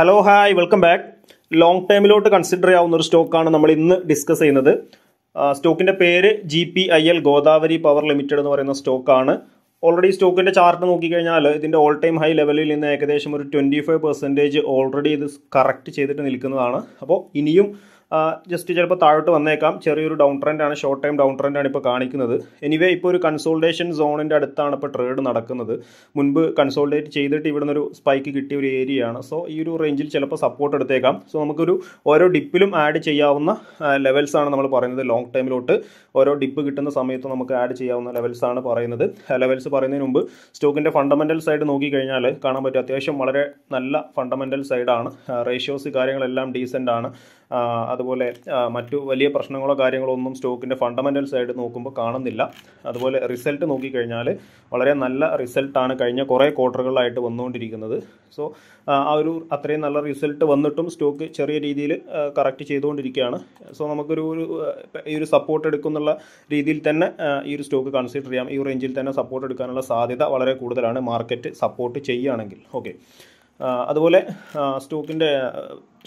hello hi welcome back long ടൈമിലോട്ട് consider ചെയ്യാവുന്ന ഒരു സ്റ്റോക്കാണ് നമ്മൾ ഇന്ന് ഡിസ്കസ് ചെയ്യുന്നത് സ്റ്റോക്കിൻ്റെ പേര് G P I L Godavari power limited എന്ന് പറയുന്ന സ്റ്റോക്കാണ് ഓൾറെഡി സ്റ്റോക്കിൻ്റെ ചാർട്ട് നോക്കിക്കഴിഞ്ഞാൽ ഇതിൻ്റെ ഓൾ ടൈം ഹൈ ലെവലിൽ നിന്ന് ഏകദേശം ഒരു ട്വൻറ്റി ഫൈവ് പെർസെൻറ്റേജ് ഓൾറെഡി ഇത് കറക്റ്റ് ചെയ്തിട്ട് നിൽക്കുന്നതാണ് അപ്പോൾ ഇനിയും ജസ്റ്റ് ചിലപ്പോൾ താഴോട്ട് വന്നേക്കാം ചെറിയൊരു ഡൗൺ ആണ് ഷോർട്ട് ടൈം ഡൗൺ ട്രെൻഡ് ആണ് ഇപ്പോൾ കാണിക്കുന്നത് എനിവേ ഇപ്പോൾ ഒരു കൺസോൾട്ടേഷൻ സോണിൻ്റെ അടുത്താണ് ഇപ്പോൾ ട്രേഡ് നടക്കുന്നത് മുൻപ് കൺസോൾട്ടേറ്റ് ചെയ്തിട്ട് ഇവിടെ ഒരു സ്പൈക്ക് കിട്ടിയ ഒരു ഏരിയ ആണ് സോ ഈ ഒരു റേഞ്ചിൽ ചിലപ്പോൾ സപ്പോർട്ട് എടുത്തേക്കാം സോ നമുക്കൊരു ഓരോ ഡിപ്പിലും ആഡ് ചെയ്യാവുന്ന ലെവൽസ് ആണ് നമ്മൾ പറയുന്നത് ലോങ് ടൈമിലോട്ട് ഓരോ ഡിപ്പ് കിട്ടുന്ന സമയത്ത് നമുക്ക് ആഡ് ചെയ്യാവുന്ന ലെവൽസ് ആണ് പറയുന്നത് ലെവൽസ് പറയുന്നതിന് മുമ്പ് സ്റ്റോക്കിൻ്റെ ഫണ്ടമെൻ്റൽ സൈഡ് നോക്കിക്കഴിഞ്ഞാൽ കാണാൻ പറ്റും അത്യാവശ്യം വളരെ നല്ല ഫണ്ടമെൻ്റൽ സൈഡാണ് റേഷ്യോസ് കാര്യങ്ങളെല്ലാം ഡീസൻ്റ് ആണ് അതുപോലെ മറ്റു വലിയ പ്രശ്നങ്ങളോ കാര്യങ്ങളോ ഒന്നും സ്റ്റോക്കിൻ്റെ ഫണ്ടമെൻറ്റൽസ് ആയിട്ട് നോക്കുമ്പോൾ കാണുന്നില്ല അതുപോലെ റിസൾട്ട് നോക്കിക്കഴിഞ്ഞാൽ വളരെ നല്ല റിസൾട്ടാണ് കഴിഞ്ഞ കുറേ ക്വാർട്ടറുകളായിട്ട് വന്നുകൊണ്ടിരിക്കുന്നത് സോ ആ ഒരു അത്രയും നല്ല റിസൾട്ട് വന്നിട്ടും സ്റ്റോക്ക് ചെറിയ രീതിയിൽ കറക്റ്റ് ചെയ്തുകൊണ്ടിരിക്കുകയാണ് സോ നമുക്കൊരു ഒരു ഈ ഒരു സപ്പോർട്ട് എടുക്കുന്നുള്ള രീതിയിൽ തന്നെ ഈ ഒരു സ്റ്റോക്ക് കൺസിഡർ ചെയ്യാം ഈ റേഞ്ചിൽ തന്നെ സപ്പോർട്ട് എടുക്കാനുള്ള സാധ്യത വളരെ കൂടുതലാണ് മാർക്കറ്റ് സപ്പോർട്ട് ചെയ്യുകയാണെങ്കിൽ ഓക്കെ അതുപോലെ സ്റ്റോക്കിൻ്റെ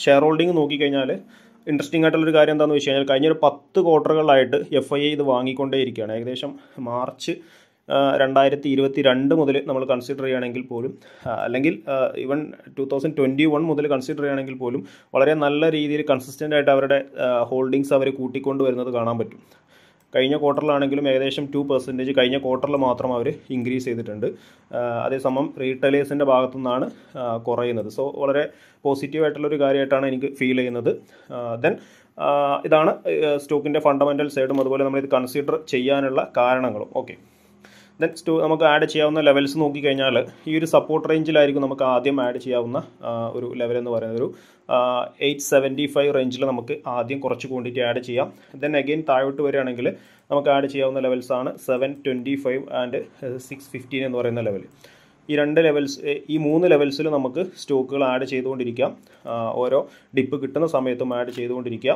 ഷെയർ ഹോൾഡിംഗ് നോക്കിക്കഴിഞ്ഞാൽ ഇൻട്രസ്റ്റിംഗ് ആയിട്ടുള്ളൊരു കാര്യം എന്താണെന്ന് വെച്ച് കഴിഞ്ഞാൽ കഴിഞ്ഞൊരു പത്ത് ക്വാർട്ടറുകളായിട്ട് എഫ് ഐ ഇത് വാങ്ങിക്കൊണ്ടേയിരിക്കുകയാണ് ഏകദേശം മാർച്ച് രണ്ടായിരത്തി ഇരുപത്തി രണ്ട് മുതൽ നമ്മൾ കൺസിഡർ ചെയ്യുകയാണെങ്കിൽ പോലും അല്ലെങ്കിൽ even two thousand twenty one മുതൽ കൺസിഡർ ചെയ്യുകയാണെങ്കിൽ പോലും വളരെ നല്ല രീതിയിൽ കൺസിസ്റ്റൻ്റ് ആയിട്ട് അവരുടെ ഹോൾഡിങ്സ് അവർ കൂട്ടിക്കൊണ്ട് വരുന്നത് കാണാൻ പറ്റും കഴിഞ്ഞ ക്വാർട്ടറിലാണെങ്കിലും ഏകദേശം ടു പെർസെൻറ്റേജ് കഴിഞ്ഞ ക്വാർട്ടറിൽ മാത്രം അവർ ഇൻക്രീസ് ചെയ്തിട്ടുണ്ട് അതേസമയം റീറ്റെയിലേഴ്സിൻ്റെ ഭാഗത്തു നിന്നാണ് കുറയുന്നത് സോ വളരെ പോസിറ്റീവായിട്ടുള്ളൊരു കാര്യമായിട്ടാണ് എനിക്ക് ഫീൽ ചെയ്യുന്നത് ദെൻ ഇതാണ് സ്റ്റോക്കിൻ്റെ ഫണ്ടമെൻ്റൽ സൈഡും അതുപോലെ നമ്മളിത് കൺസിഡർ ചെയ്യാനുള്ള കാരണങ്ങളും ഓക്കെ നെക്സ്റ്റ് നമുക്ക് ആഡ് ചെയ്യാവുന്ന ലെവൽസ് നോക്കിക്കഴിഞ്ഞാൽ ഈ ഒരു സപ്പോർട്ട് റേഞ്ചിലായിരിക്കും നമുക്ക് ആദ്യം ആഡ് ചെയ്യാവുന്ന ഒരു ലെവൽ എന്ന് പറയുന്നത് ഒരു എയ്റ്റ് സെവൻറ്റി ഫൈവ് റേഞ്ചിൽ നമുക്ക് ആദ്യം കുറച്ച് ക്വാണ്ടിറ്റി ആഡ് ചെയ്യാം ദെൻ അഗെയിൻ താഴോട്ട് വരികയാണെങ്കിൽ നമുക്ക് ആഡ് ചെയ്യാവുന്ന ലെവൽസാണ് seven twenty five and six fifteen എന്ന് പറയുന്ന ലെവൽ ഈ രണ്ട് ലെവൽസ് ഈ മൂന്ന് ലെവൽസിൽ നമുക്ക് സ്റ്റോക്കുകൾ ആഡ് ചെയ്തുകൊണ്ടിരിക്കാം ഓരോ ഡിപ്പ് കിട്ടുന്ന സമയത്തും ആഡ് ചെയ്തുകൊണ്ടിരിക്കുക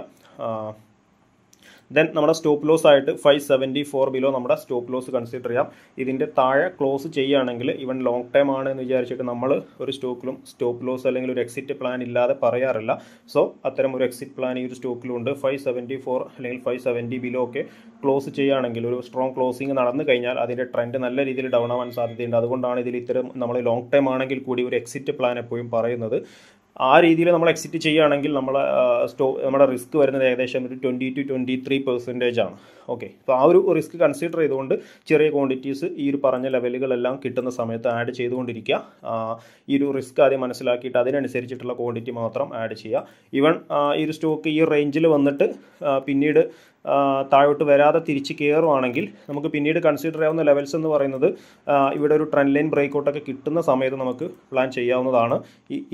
ദെൻ നമ്മുടെ സ്റ്റോപ്പ് ലോസ് ആയിട്ട് ഫൈവ് സെവൻറ്റി ഫോർ ബിലോ നമ്മുടെ സ്റ്റോപ്പ് ലോസ് കൺസിഡർ ചെയ്യാം ഇതിൻ്റെ താഴെ ക്ലോസ് ചെയ്യുകയാണെങ്കിൽ ഇവൻ ലോങ് ടൈം ആണ് എന്ന് വിചാരിച്ചിട്ട് നമ്മൾ ഒരു സ്റ്റോക്കിലും സ്റ്റോപ്പ് ലോസ് അല്ലെങ്കിൽ ഒരു എക്സിറ്റ് പ്ലാൻ ഇല്ലാതെ പറയാറില്ല സോ അത്തരം ഒരു എക്സിറ്റ് പ്ലാൻ ഈ ഒരു സ്റ്റോക്കിലുണ്ട് ഫൈവ് സെവൻറ്റി ഫോർ അല്ലെങ്കിൽ ഫൈവ് സെവൻറ്റി ബിലോ ഒക്കെ ക്ലോസ് ചെയ്യുകയാണെങ്കിൽ ഒരു സ്ട്രോങ് ക്ലോസിംഗ് നടന്നു കഴിഞ്ഞാൽ അതിൻ്റെ ട്രെൻഡ് നല്ല രീതിയിൽ ഡൗൺ ആവാൻ സാധ്യതയുണ്ട് അതുകൊണ്ടാണ് ഇതിൽ ഇത്തരം നമ്മൾ ലോങ് ടൈം ആണെങ്കിൽ കൂടി ഒരു എക്സിറ്റ് പ്ലാൻ എപ്പോഴും പറയുന്നത് ആ രീതിയിൽ നമ്മൾ എക്സിറ്റ് ചെയ്യുകയാണെങ്കിൽ നമ്മൾ സ്റ്റോ നമ്മുടെ റിസ്ക് വരുന്നത് ഏകദേശം ഒരു twenty two twenty three percentage ആണ് ഓക്കെ അപ്പോൾ ആ ഒരു റിസ്ക് കൺസിഡർ ചെയ്തുകൊണ്ട് ചെറിയ ക്വാണ്ടിറ്റീസ് ഈ ഒരു പറഞ്ഞ ലെവലുകളെല്ലാം കിട്ടുന്ന സമയത്ത് ആഡ് ചെയ്തുകൊണ്ടിരിക്കുക ഈ ഒരു റിസ്ക് ആദ്യം മനസ്സിലാക്കിയിട്ട് അതിനനുസരിച്ചിട്ടുള്ള ക്വാണ്ടിറ്റി മാത്രം ആഡ് ചെയ്യുക ഈവൺ ഈ ഒരു സ്റ്റോക്ക് ഈ റേഞ്ചിൽ വന്നിട്ട് പിന്നീട് താഴോട്ട് വരാതെ തിരിച്ച് കയറുവാണെങ്കിൽ നമുക്ക് പിന്നീട് കൺസിഡർ ചെയ്യാവുന്ന ലെവൽസ് എന്ന് പറയുന്നത് ഇവിടെ ഒരു ട്രെൻഡ് ലൈൻ ബ്രേക്കൗട്ടൊക്കെ കിട്ടുന്ന സമയത്ത് നമുക്ക് പ്ലാൻ ചെയ്യാവുന്നതാണ്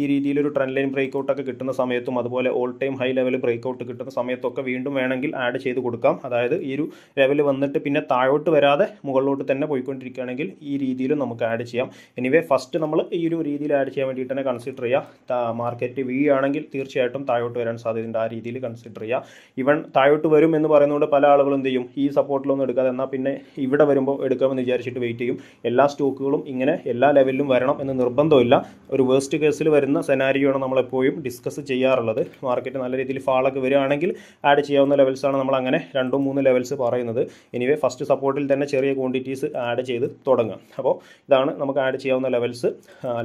ഈ രീതിയിലൊരു ട്രെൻഡ് ലൈൻ ബ്രേക്കൗട്ടൊക്കെ കിട്ടുന്ന സമയത്തും അതുപോലെ all time high level breakout കിട്ടുന്ന സമയത്തൊക്കെ വീണ്ടും വേണമെങ്കിൽ ആഡ് ചെയ്ത് കൊടുക്കാം അതായത് ഈ ഒരു ലെവൽ വന്നിട്ട് പിന്നെ താഴോട്ട് വരാതെ മുകളിലോട്ട് തന്നെ പോയിക്കൊണ്ടിരിക്കുകയാണെങ്കിൽ ഈ രീതിയിലും നമുക്ക് ആഡ് ചെയ്യാം എനിവേ ഫസ്റ്റ് നമ്മൾ ഈ ഒരു രീതിയിൽ ആഡ് ചെയ്യാൻ വേണ്ടിയിട്ട് തന്നെ കൺസിഡർ ചെയ്യുക മാർക്കറ്റ് വീ ആണെങ്കിൽ തീർച്ചയായിട്ടും താഴോട്ട് വരാൻ സാധ്യതയുണ്ട് ആ രീതിയിൽ കൺസിഡർ ചെയ്യുക ഇവൺ താഴോട്ട് വരും എന്ന് പറയുന്നതുകൊണ്ട് പല ആളുകളും എന്ത് ചെയ്യും ഈ സപ്പോർട്ടിലൊന്നും എടുക്കാതെ എന്നാൽ പിന്നെ ഇവിടെ വരുമ്പോൾ എടുക്കാമെന്ന് വിചാരിച്ചിട്ട് വെയിറ്റ് ചെയ്യും എല്ലാ സ്റ്റോക്കുകളും ഇങ്ങനെ എല്ലാ ലെവലിലും വരണം എന്ന് നിർബന്ധമില്ല ഒരു വേസ്റ്റ് കേസിൽ വരുന്ന സെനാരിയോയാണ് നമ്മളെപ്പോഴും ഡിസ്കസ് ചെയ്യാറുള്ളത് മാർക്കറ്റ് നല്ല രീതിയിൽ ഫാളൊക്കെ വരികയാണെങ്കിൽ ആഡ് ചെയ്യാവുന്ന ലെവൽസാണ് നമ്മൾ അങ്ങനെ രണ്ടോ മൂന്ന് ലെവൽസ് പറയുന്നത് എനിവേ ഫസ്റ്റ് സപ്പോർട്ടിൽ തന്നെ ചെറിയ ക്വാണ്ടിറ്റീസ് ആഡ് ചെയ്ത് തുടങ്ങാം അപ്പോൾ ഇതാണ് നമുക്ക് ആഡ് ചെയ്യാവുന്ന ലെവൽസ്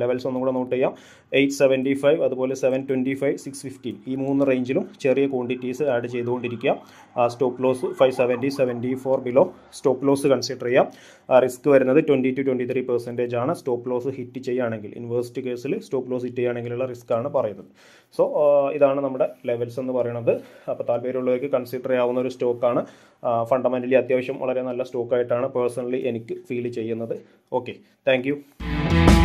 ലെവൽസ് ഒന്നും കൂടെ നോട്ട് ചെയ്യാം എയ്റ്റ് സെവൻറ്റി ഫൈവ് അതുപോലെ seven twenty five six fifteen ഈ മൂന്ന് റേഞ്ചിലും ചെറിയ ക്വാണ്ടിറ്റീസ് ആഡ് ചെയ്തുകൊണ്ടിരിക്കുക stock stop loss five seventy seventy four below stop loss consider ചെയ്യാം റിസ്ക് വരുന്നത് twenty two twenty three percentage ആണ് സ്റ്റോപ്പ് ലോസ് ഹിറ്റ് ചെയ്യുകയാണെങ്കിൽ ഇൻവേഴ്സ്റ്റ് കേസിൽ സ്റ്റോപ്പ് ലോസ് ഹിറ്റ് ചെയ്യുകയാണെങ്കിലുള്ള റിസ്ക് ആണ് പറയുന്നത് സോ ഇതാണ് നമ്മുടെ ലെവൽസ് എന്ന് പറയുന്നത് അപ്പോൾ താല്പര്യമുള്ളവർക്ക് കൺസിഡർ ചെയ്യാവുന്ന ഒരു സ്റ്റോക്കാണ് ഫണ്ടമെൻ്റലി അത്യാവശ്യം വളരെ നല്ല സ്റ്റോക്കായിട്ടാണ് പേഴ്സണലി എനിക്ക് ഫീൽ ചെയ്യുന്നത് ഓക്കെ താങ്ക്